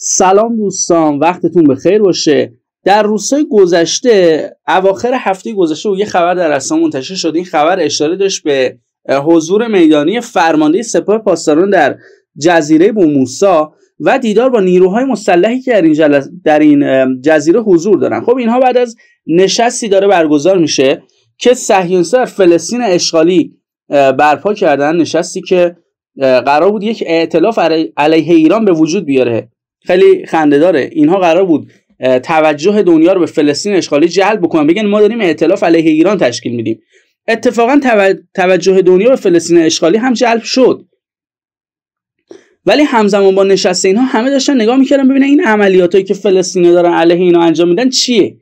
سلام دوستان وقتتون به خیر باشه در روزهای گذشته اواخر هفته گذشته و یه خبر در رسانه منتشر شد این خبر اشاره داشت به حضور میدانی فرمانده سپاه پاسداران در جزیره بوموسا و دیدار با نیروهای مسلحی که در این, جزیره حضور دارن خب اینها بعد از نشستی داره برگزار میشه که صهیونیست‌ها در فلسطین اشغالی برپا کردن نشستی که قرار بود یک ائتلاف علیه ایران به وجود بیاره خیلی خنده داره اینها قرار بود توجه دنیا رو به فلسطین اشغالی جلب بکنن بگن ما داریم ائتلاف علیه ایران تشکیل میدیم اتفاقا توجه دنیا به فلسطین اشغالی هم جلب شد ولی همزمان با نشست اینها همه داشتن نگاه میکردن ببینن این هایی که فلسطین دارن علیه اینا انجام میدن چیه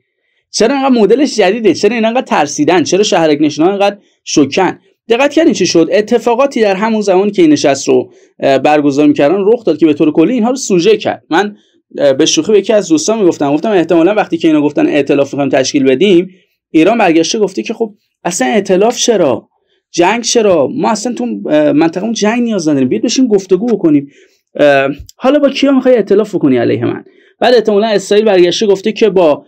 چرا اینقدر مدلش جدیده چرا اینا انقدر ترسیدن چرا شهرک نشینا انقدر شوکن دقت کردین چی شد اتفاقاتی در همون زمان که این نشست رو برگزار میکردن رخ داد که به طور کلی اینها رو سوژه کرد من به شوخی به یکی از دوستان میگفتم گفتم احتمالا وقتی که اینا گفتن ائتلاف میخوایم تشکیل بدیم ایران برگشته گفته که خب اصلا ائتلاف چرا جنگ چرا ما اصلا تو منطقه جنگ نیاز نداریم بیاید بشیم گفتگو بکنیم حالا با کیا میخوای ائتلاف بکنی علیه من بعد احتمالا اسرائیل برگشته گفته که با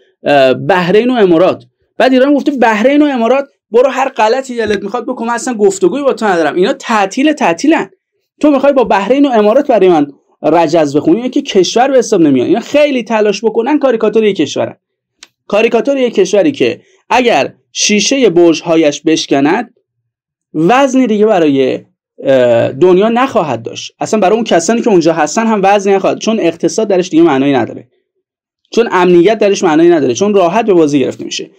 بحرین و امارات بعد ایران گفته بحرین و امارات برو هر غلطی دلت میخواد بکن اصلا گفتگوی با تو ندارم اینا تعطیل تعطیلن تو میخوای با بحرین و امارات برای من رجز بخونی که کشور به حساب نمیان اینا خیلی تلاش بکنن کاریکاتور یک کشورن کاریکاتور یک کشوری که اگر شیشه هایش بشکند وزنی دیگه برای دنیا نخواهد داشت اصلا برای اون کسانی که اونجا هستن هم وزنی نخواهد چون اقتصاد درش دیگه معنایی نداره چون امنیت درش معنایی نداره چون راحت به بازی گرفته میشه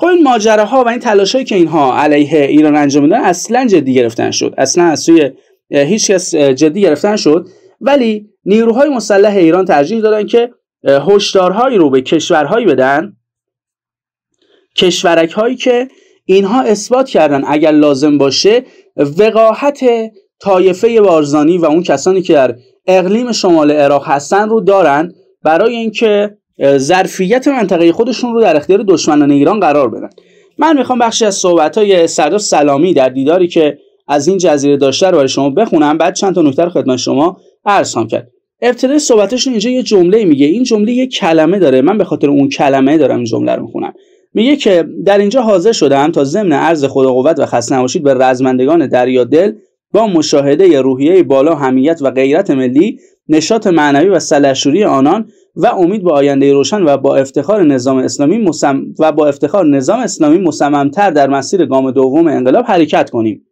خب این ها و این هایی که اینها علیه ایران انجام میدن اصلا جدی گرفتن شد اصلا از سوی هیچ کس جدی گرفتن شد ولی نیروهای مسلح ایران ترجیح دادن که هشدارهایی رو به کشورهایی بدن کشورک هایی که اینها اثبات کردن اگر لازم باشه وقاحت طایفه بارزانی و اون کسانی که در اقلیم شمال عراق هستن رو دارن برای اینکه ظرفیت منطقه خودشون رو در اختیار دشمنان ایران قرار بدن من میخوام بخشی از صحبت های سردار سلامی در دیداری که از این جزیره داشته رو برای شما بخونم بعد چند تا نکته رو خدمت شما عرض کرد ابتدای صحبتشون اینجا یه جمله میگه این جمله یه کلمه داره من به خاطر اون کلمه دارم این جمله رو میخونم میگه که در اینجا حاضر شدم تا ضمن عرض خدا قوت و خسته نباشید به رزمندگان دریا دل با مشاهده روحیه بالا همیت و غیرت ملی نشاط معنوی و سلشوری آنان و امید به آینده روشن و با افتخار نظام اسلامی مسم و با افتخار نظام اسلامی مصممتر در مسیر گام دوم انقلاب حرکت کنیم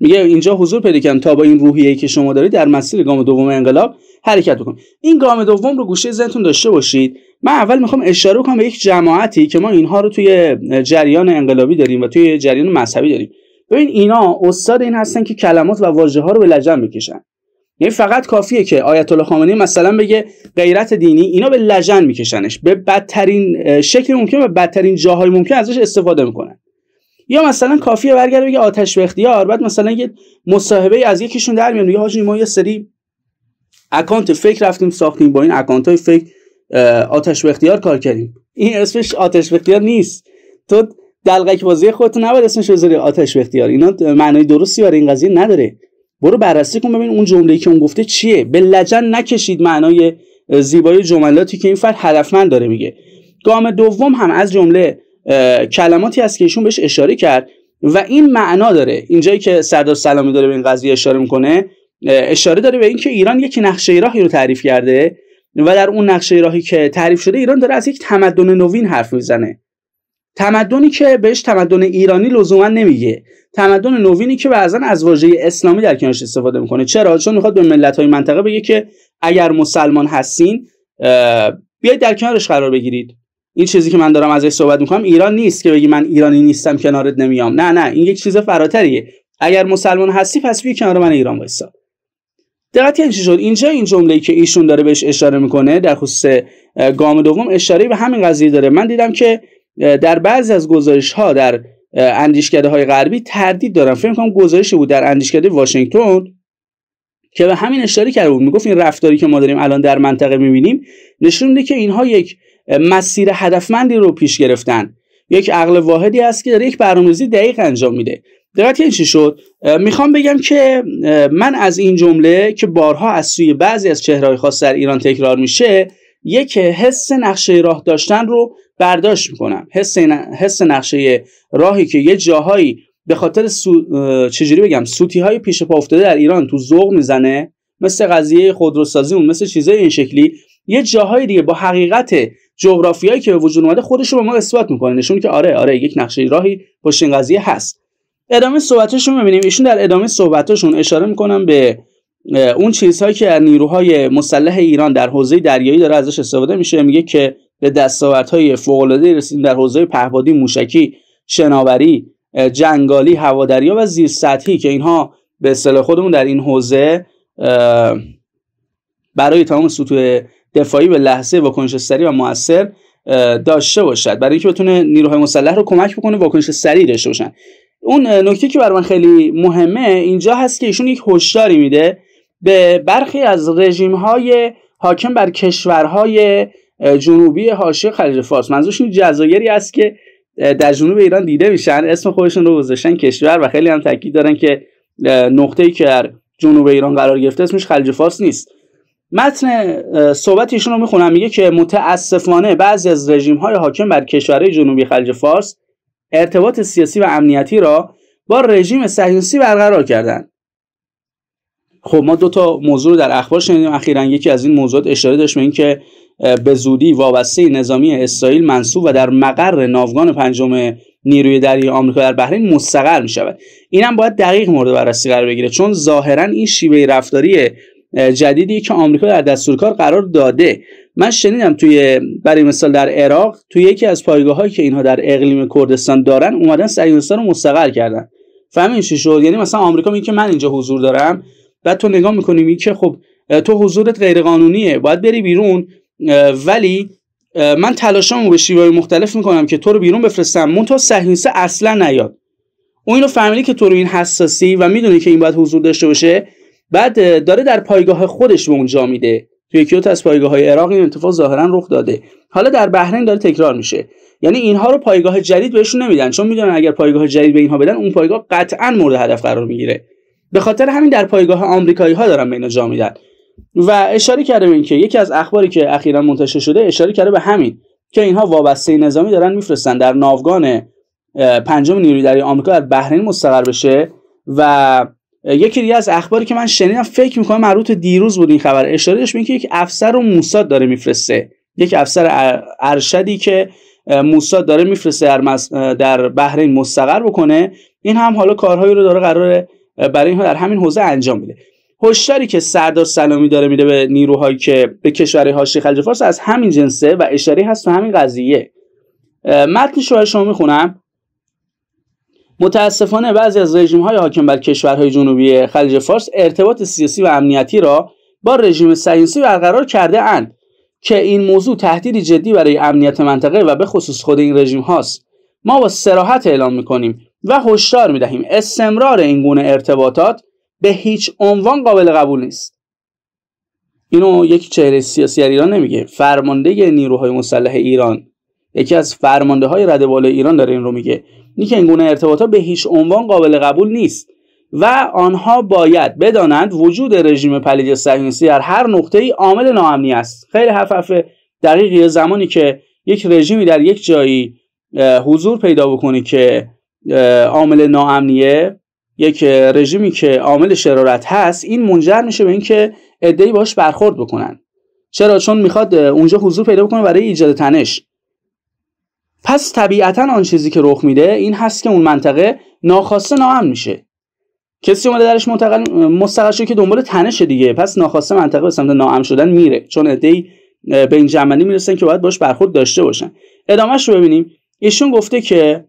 میگه اینجا حضور پیدا کنم تا با این روحیه‌ای که شما دارید در مسیر گام دوم انقلاب حرکت بکنیم این گام دوم رو گوشه ذهنتون داشته باشید من اول میخوام اشاره کنم به یک جماعتی که ما اینها رو توی جریان انقلابی داریم و توی جریان مذهبی داریم ببین اینا استاد این هستن که کلمات و واژه ها رو به لجن میکشن یعنی فقط کافیه که آیت الله خامنه‌ای مثلا بگه غیرت دینی اینا به لجن میکشنش به بدترین شکل ممکن و بدترین جاهای ممکن ازش استفاده میکنن یا مثلا کافیه برگرد بگه آتش به اختیار بعد مثلا یه مصاحبه از یکیشون در میاد میگه حاجی ما یه سری اکانت فکر رفتیم ساختیم با این اکانت های فکر آتش به اختیار کار کردیم این اسمش آتش به اختیار نیست تو دلقک بازی خودت نباید اسمش بذاری آتش به اختیار اینا معنای درستی برای این قضیه نداره برو بررسی کن ببین اون جمله‌ای که اون گفته چیه به لجن نکشید معنای زیبای جملاتی که این فرد هدفمند داره میگه گام دوم هم از جمله کلماتی است که ایشون بهش اشاره کرد و این معنا داره اینجایی که سردار سلامی داره به این قضیه اشاره میکنه اشاره داره به اینکه ایران یک نقشه راهی رو تعریف کرده و در اون نقشه راهی که تعریف شده ایران داره از یک تمدن نوین حرف میزنه تمدنی که بهش تمدن ایرانی لزوما نمیگه تمدن نوینی که بعضا از واژه اسلامی در کنارش استفاده میکنه چرا چون میخواد به ملت های منطقه بگه که اگر مسلمان هستین بیاید در کنارش قرار بگیرید این چیزی که من دارم ازش صحبت میکنم ایران نیست که بگی من ایرانی نیستم کنارت نمیام نه نه این یک چیز فراتریه اگر مسلمان هستی پس بیا کنار من ایران وایسا دقت شد اینجا این ای که ایشون داره بهش اشاره میکنه در خصوص گام دوم اشاره به همین قضیه داره من دیدم که در بعضی از گزارش ها در اندیشکده های غربی تردید دارن فکر کنم گزارشی بود در اندیشکده واشنگتن که به همین اشاره کرده بود میگفت این رفتاری که ما داریم الان در منطقه میبینیم نشون میده که اینها یک مسیر هدفمندی رو پیش گرفتن یک عقل واحدی است که در یک برنامه‌ریزی دقیق انجام میده دقت این چی شد میخوام بگم که من از این جمله که بارها از سوی بعضی از چهرههای خاص در ایران تکرار میشه یک حس نقشه راه داشتن رو برداشت میکنم حس حس نقشه راهی که یه جاهایی به خاطر سو... چجوری بگم سوتی های پیش پا افتاده در ایران تو ذوق میزنه مثل قضیه خودروسازی اون مثل چیزای این شکلی یه جاهایی دیگه با حقیقت جغرافیایی که به وجود اومده خودش رو به ما اثبات میکنه نشون که آره آره یک نقشه راهی پشت این قضیه هست ادامه صحبتشون ببینیم ایشون در ادامه صحبتشون اشاره میکنم به اون چیزهایی که نیروهای مسلح ایران در حوزه دریایی داره ازش استفاده میشه میگه که به دستاوردهای العاده رسیدیم در حوزه پهبادی، موشکی شناوری جنگالی هوادریا و زیر سطحی که اینها به اصطلاح خودمون در این حوزه برای تمام سطوح دفاعی به لحظه واکنش سریع و موثر داشته باشد برای اینکه بتونه نیروهای مسلح رو کمک بکنه واکنش سریع داشته باشن اون نکته که برای خیلی مهمه اینجا هست که ایشون یک هشداری میده به برخی از رژیم های حاکم بر کشورهای جنوبی حاشیه خلیج فارس منظورشون جزایری است که در جنوب ایران دیده میشن اسم خودشون رو گذاشتن کشور و خیلی هم تاکید دارن که نقطه ای که در جنوب ایران قرار گرفته اسمش خلیج فارس نیست متن صحبت ایشون رو میخونم میگه که متاسفانه بعضی از رژیم های حاکم بر کشورهای جنوبی خلیج فارس ارتباط سیاسی و امنیتی را با رژیم صهیونیستی برقرار کردند خب ما دو تا موضوع در اخبار شنیدیم اخیرا یکی از این موضوعات اشاره داشت به اینکه به زودی وابسته نظامی اسرائیل منصوب و در مقر ناوگان پنجم نیروی دریایی آمریکا در بحرین مستقر می شود اینم باید دقیق مورد بررسی قرار بگیره چون ظاهرا این شیوه رفتاری جدیدی که آمریکا در دستور کار قرار داده من شنیدم توی برای مثال در عراق توی یکی از پایگاه که اینها در اقلیم کردستان دارن اومدن سرگیرستان رو مستقر کردن فهمین چی شد یعنی مثلا آمریکا میگه که من اینجا حضور دارم بعد تو نگاه میکنی که خب تو حضورت غیر قانونیه باید بری بیرون ولی من تلاشامو به شیوه مختلف میکنم که تو رو بیرون بفرستم مون تو صحنه اصلا نیاد اون اینو که تو رو این حساسی و میدونه که این باید حضور داشته باشه بعد داره در پایگاه خودش به اونجا میده توی کیوت از پایگاه های عراق این اتفاق ظاهرا رخ داده حالا در بحرین داره تکرار میشه یعنی اینها رو پایگاه جدید بهشون نمیدن چون میدونن اگر پایگاه جدید به اینها بدن اون پایگاه قطعا مورد هدف قرار میگیره به خاطر همین در پایگاه آمریکایی ها دارن به جا میدن و اشاره کرده به که یکی از اخباری که اخیرا منتشر شده اشاره کرده به همین که اینها وابسته نظامی دارن میفرستن در ناوگان پنجم نیروی در آمریکا در بحرین مستقر بشه و یکی دیگه از اخباری که من شنیدم فکر میکنم مربوط دیروز بود این خبر اشاره داشت که یک افسر رو موساد داره میفرسته یک افسر ارشدی که موساد داره میفرسته در, بحرین مستقر بکنه این هم حالا کارهایی رو داره قراره برای اینها در همین حوزه انجام میده هشداری که سردار سلامی داره میده به نیروهایی که به کشورهای هاشی خلیج فارس از همین جنسه و اشاره هست تو همین قضیه متن شوهر شما میخونم متاسفانه بعضی از رژیم های حاکم بر کشورهای جنوبی خلیج فارس ارتباط سیاسی و امنیتی را با رژیم و برقرار کرده اند که این موضوع تهدیدی جدی برای امنیت منطقه و به خصوص خود این رژیم هاست ما با سراحت اعلام میکنیم و هشدار می دهیم استمرار این گونه ارتباطات به هیچ عنوان قابل قبول نیست اینو یک چهره سیاسی در ایران نمیگه فرمانده نیروهای مسلح ایران یکی از فرمانده های رده ایران داره این رو میگه اینی که این گونه ارتباطات به هیچ عنوان قابل قبول نیست و آنها باید بدانند وجود رژیم پلید صهیونیستی در هر نقطه ای عامل ناامنی است خیلی در دقیقی زمانی که یک رژیمی در یک جایی حضور پیدا بکنه که عامل ناامنیه یک رژیمی که عامل شرارت هست این منجر میشه به اینکه ادعی باش برخورد بکنن چرا چون میخواد اونجا حضور پیدا بکنه برای ایجاد تنش پس طبیعتا آن چیزی که رخ میده این هست که اون منطقه ناخواسته ناامن میشه کسی اومده درش منتقل مستقل شده که دنبال تنش دیگه پس ناخواسته منطقه به سمت ناامن شدن میره چون ادعی به این جمعنی میرسن که باید باش برخورد داشته باشن ادامهش رو ببینیم ایشون گفته که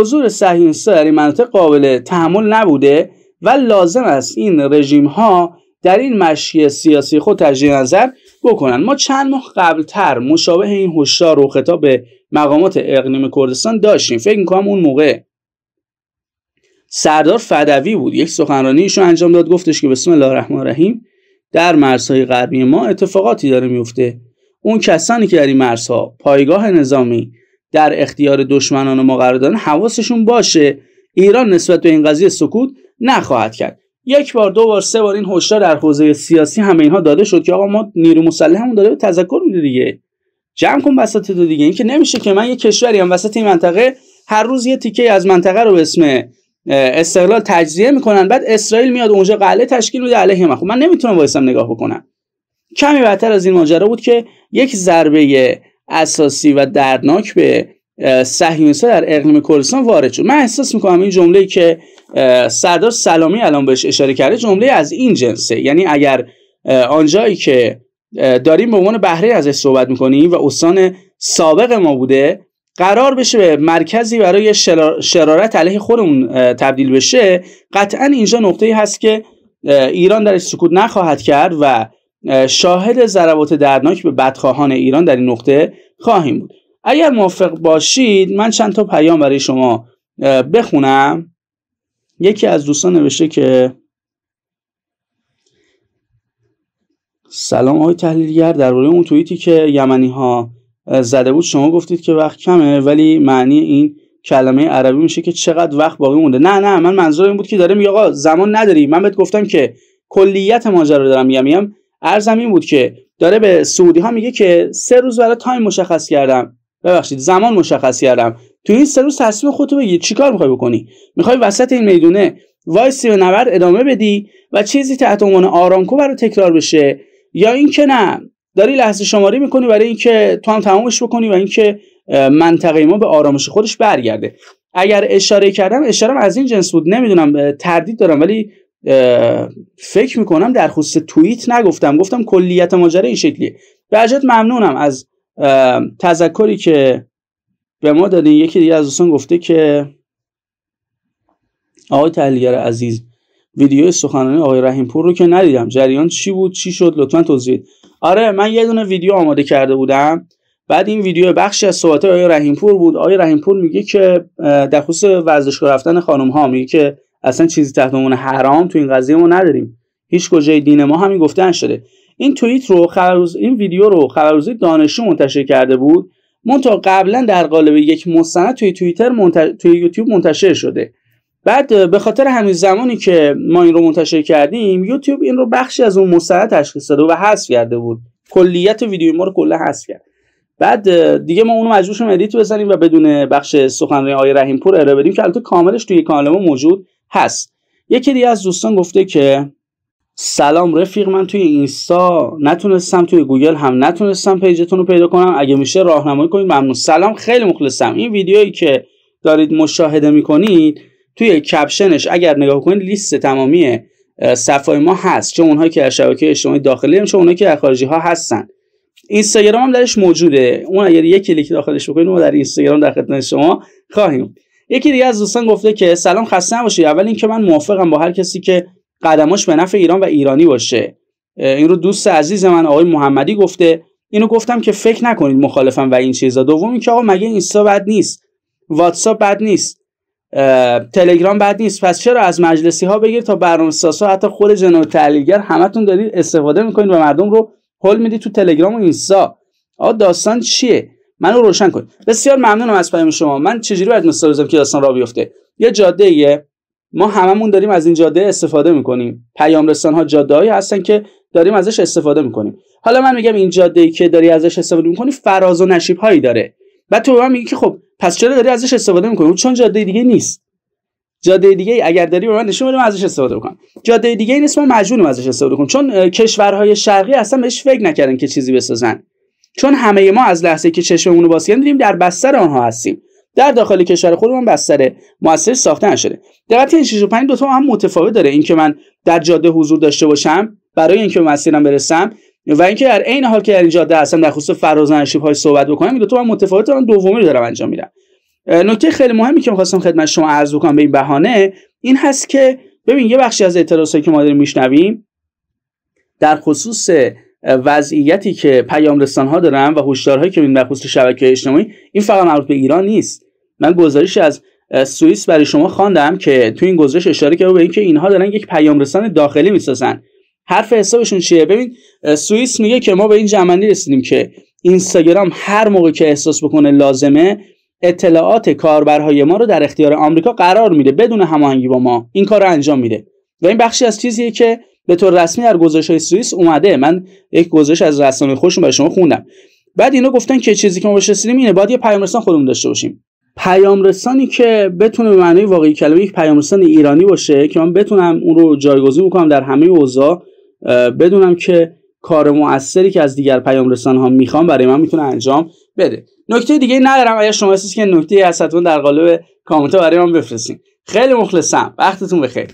حضور صهیونیستها در این مناطق قابل تحمل نبوده و لازم است این رژیم ها در این مشی سیاسی خود تجدید نظر بکنن ما چند ماه قبلتر مشابه این هشدار و خطاب به مقامات اقلیم کردستان داشتیم فکر میکنم اون موقع سردار فدوی بود یک سخنرانیشو انجام داد گفتش که بسم الله الرحمن الرحیم در مرزهای غربی ما اتفاقاتی داره میفته اون کسانی که در این مرزها پایگاه نظامی در اختیار دشمنان ما قرار دادن حواسشون باشه ایران نسبت به این قضیه سکوت نخواهد کرد یک بار دو بار سه بار این هشدار در حوزه سیاسی همه اینها داده شد که آقا ما نیرو مسلحمون داره به تذکر میده دیگه جمع کن وسط دو دیگه اینکه نمیشه که من یه کشوری هم وسط این منطقه هر روز یه تیکه از منطقه رو به اسم استقلال تجزیه میکنن بعد اسرائیل میاد اونجا قله تشکیل میده علیه من خب من نمیتونم وایسم نگاه بکنم کمی بهتر از این ماجرا بود که یک ضربه اساسی و دردناک به صهیونیست‌ها در اقلیم کردستان وارد شد من احساس میکنم این جمله که سردار سلامی الان بهش اشاره کرده جمله از این جنسه یعنی اگر آنجایی که داریم به عنوان بهره ازش صحبت میکنیم و استان سابق ما بوده قرار بشه به مرکزی برای شرارت علیه خودمون تبدیل بشه قطعا اینجا نقطه‌ای هست که ایران درش سکوت نخواهد کرد و شاهد ضربات دردناک به بدخواهان ایران در این نقطه خواهیم بود اگر موافق باشید من چند تا پیام برای شما بخونم یکی از دوستان نوشته که سلام آقای تحلیلگر درباره اون توییتی که یمنی ها زده بود شما گفتید که وقت کمه ولی معنی این کلمه عربی میشه که چقدر وقت باقی مونده نه نه من منظور این بود که داره میگه آقا زمان نداری من بهت گفتم که کلیت ماجرا رو دارم میگم میگم ارزم این بود که داره به سعودی ها میگه که سه روز برای تایم مشخص کردم ببخشید زمان مشخص کردم تو این سه روز تصمیم خودتو بگیر چیکار میخوای بکنی میخوای وسط این میدونه وایسی و نبرد ادامه بدی و چیزی تحت عنوان آرامکو برای تکرار بشه یا اینکه نه داری لحظه شماری میکنی برای اینکه تو هم تمامش بکنی و اینکه منطقه ما به آرامش خودش برگرده اگر اشاره کردم اشارم از این جنس بود نمیدونم تردید دارم ولی فکر میکنم در خصوص توییت نگفتم گفتم کلیت ماجرا این شکلیه بجد ممنونم از تذکری که به ما دادین یکی دیگه از دوستان گفته که آقای تحلیلگر عزیز ویدیو سخنرانی آقای رحیم پور رو که ندیدم جریان چی بود چی شد لطفا توضیح آره من یه دونه ویدیو آماده کرده بودم بعد این ویدیو بخشی از صحبت آقای رحیم پور بود آقای رحیم پور میگه که در خصوص ورزشگاه رفتن خانم ها میگه که اصلا چیزی تحت عنوان حرام تو این قضیه ما نداریم هیچ کجای دین ما همین گفتن شده این توییت رو خبرروز این ویدیو رو خبرروزی دانشجو منتشر کرده بود تا قبلا در قالب یک مستند توی توییتر توی یوتیوب منتشر شده بعد به خاطر همین زمانی که ما این رو منتشر کردیم یوتیوب این رو بخشی از اون مستند تشخیص داده و حذف کرده بود کلیت ویدیو ما رو کلا حذف کرد بعد دیگه ما اونو مجبور شدیم ادیت بزنیم و بدون بخش سخنرانی آقای رحیم پور ارائه بدیم که البته کاملش توی کانال ما موجود هست یکی دیگه از دوستان گفته که سلام رفیق من توی اینستا نتونستم توی گوگل هم نتونستم پیجتون رو پیدا کنم اگه میشه راهنمایی کنید ممنون سلام خیلی مخلصم این ویدیویی که دارید مشاهده میکنید توی کپشنش اگر نگاه کنید لیست تمامی صفحه ما هست چه اونهایی که در شبکه اجتماعی داخلی هم چه اونهایی که در خارجی ها هستن اینستاگرام هم درش موجوده اون اگر یک کلیک داخلش بکنید ما در اینستاگرام در خدمت شما خواهیم یکی دیگه از دوستان گفته که سلام خسته نباشید اول اینکه من موافقم با هر کسی که قدماش به نفع ایران و ایرانی باشه این رو دوست عزیز من آقای محمدی گفته اینو گفتم که فکر نکنید مخالفم و این چیزا دوم اینکه آقا مگه اینستا بد نیست واتساپ بد نیست تلگرام بد نیست پس چرا از مجلسی ها بگیر تا برنامه حتی خود جناب تحلیلگر همتون دارید استفاده میکنید و مردم رو هول میدی تو تلگرام و اینستا آقا داستان چیه منو رو روشن کن. بسیار ممنونم از پیام شما من چجوری باید مثال بزنم که داستان را بیفته یه جاده ایه. ما هممون داریم از این جاده استفاده میکنیم پیام رسان ها جاده هایی هستن که داریم ازش استفاده میکنیم حالا من میگم این جاده ای که داری ازش استفاده میکنی فراز و نشیب هایی داره بعد تو من میگی که خب پس چرا داری ازش استفاده میکنی چون جاده دیگه نیست جاده دیگه ای اگر داری به من نشون بده ازش استفاده بکنم جاده دیگه ای نیست ما مجبوریم ازش استفاده کنیم چون کشورهای شرقی اصلا بهش فکر نکردن که چیزی بسازن چون همه ما از لحظه که چشممون رو باز داریم در بستر آنها هستیم در داخل کشور خودمون بستر موثر ساخته نشده دقت این 6 و 5 دو تا هم متفاوت داره اینکه من در جاده حضور داشته باشم برای اینکه مسیرم برسم و اینکه در عین حال که در این جاده هستم در خصوص فراز و های صحبت بکنم این دو تا هم متفاوت دارن دومی رو دارم انجام میدم نکته خیلی مهمی که میخواستم خدمت شما عرض بکنم به این بهانه این هست که ببین یه بخشی از اعتراضایی که ما داریم میشنویم در خصوص وضعیتی که پیام ها دارن و هشدارهایی که در خصوص شبکه اجتماعی این فقط مربوط به ایران نیست من گزارش از سوئیس برای شما خواندم که تو این گزارش اشاره کرده به اینکه اینها دارن یک پیام رسان داخلی میسازن حرف حسابشون چیه ببین سوئیس میگه که ما به این جمعندی رسیدیم که اینستاگرام هر موقع که احساس بکنه لازمه اطلاعات کاربرهای ما رو در اختیار آمریکا قرار میده بدون هماهنگی با ما این کار رو انجام میده و این بخشی از چیزیه که به طور رسمی در گزارش های سوئیس اومده من یک گزارش از رسانه خوشم برای شما خوندم بعد اینا گفتن که چیزی که ما بهش رسیدیم اینه باید یه پیام رسان خودمون داشته باشیم پیام رسانی که بتونه به معنی واقعی کلمه یک پیام رسان ایرانی باشه که من بتونم اون رو جایگزین بکنم در همه اوضاع بدونم که کار موثری که از دیگر پیام رسان ها میخوام برای من میتونه انجام بده نکته دیگه ندارم اگر شما هستید که نکته هست در قالب کامنت برای من بفرستین خیلی مخلصم وقتتون بخیر